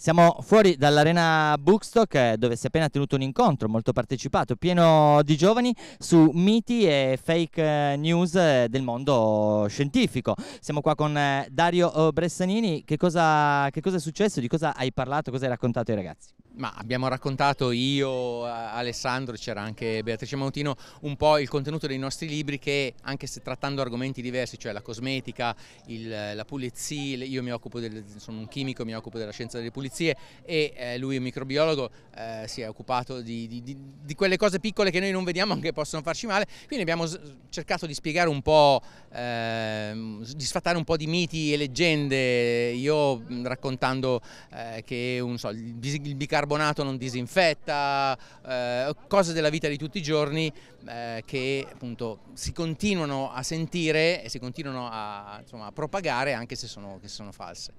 Siamo fuori dall'arena Bookstock dove si è appena tenuto un incontro molto partecipato, pieno di giovani su miti e fake eh, news eh, del mondo scientifico. Siamo qua con eh, Dario Bressanini, che cosa, che cosa è successo, di cosa hai parlato, cosa hai raccontato ai ragazzi? ma abbiamo raccontato io, Alessandro, c'era anche Beatrice Mautino, un po' il contenuto dei nostri libri che anche se trattando argomenti diversi, cioè la cosmetica, il, la pulizia, io mi occupo del, sono un chimico, mi occupo della scienza delle pulizie e eh, lui è un microbiologo, eh, si è occupato di, di, di, di, quelle cose piccole che noi non vediamo che possono farci male, quindi abbiamo cercato di spiegare un po', eh, di sfatare un po' di miti e leggende, io raccontando eh, che so, il bicarbonato bicarbonato non disinfetta, eh, cose della vita di tutti i giorni eh, che appunto si continuano a sentire e si continuano a, insomma, a propagare anche se sono, sono false.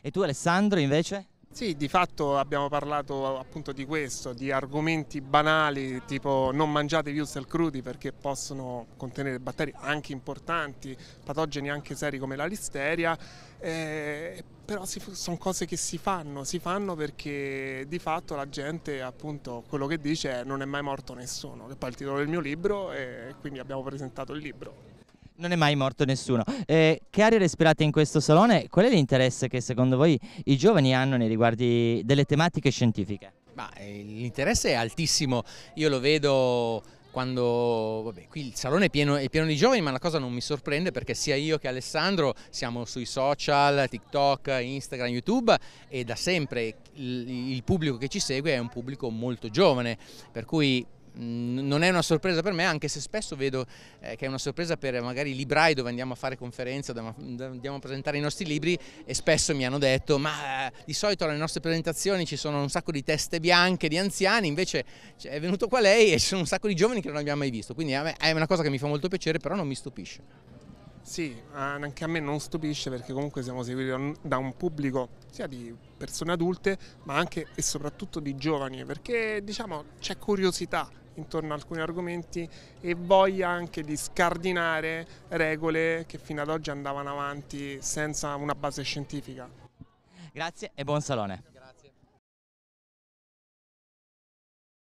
E tu Alessandro invece? Sì, di fatto abbiamo parlato appunto di questo, di argomenti banali tipo non mangiate wurstel crudi perché possono contenere batteri anche importanti, patogeni anche seri come la listeria, eh, però si, sono cose che si fanno, si fanno perché di fatto la gente appunto quello che dice è non è mai morto nessuno, che poi è il titolo del mio libro e quindi abbiamo presentato il libro non è mai morto nessuno. Eh, che aria respirate in questo salone? Qual è l'interesse che secondo voi i giovani hanno nei riguardi delle tematiche scientifiche? Eh, l'interesse è altissimo, io lo vedo quando vabbè, qui il salone è pieno, è pieno, di giovani ma la cosa non mi sorprende perché sia io che Alessandro siamo sui social, TikTok, Instagram, YouTube e da sempre il, il pubblico che ci segue è un pubblico molto giovane per cui non è una sorpresa per me, anche se spesso vedo eh, che è una sorpresa per magari librai dove andiamo a fare conferenze, andiamo a presentare i nostri libri e spesso mi hanno detto ma eh, di solito alle nostre presentazioni ci sono un sacco di teste bianche, di anziani, invece cioè, è venuto qua lei e ci sono un sacco di giovani che non abbiamo mai visto, quindi è una cosa che mi fa molto piacere, però non mi stupisce. Sì, anche a me non stupisce perché comunque siamo seguiti da un pubblico sia di persone adulte ma anche e soprattutto di giovani perché diciamo c'è curiosità intorno a alcuni argomenti e voglia anche di scardinare regole che fino ad oggi andavano avanti senza una base scientifica. Grazie e buon salone.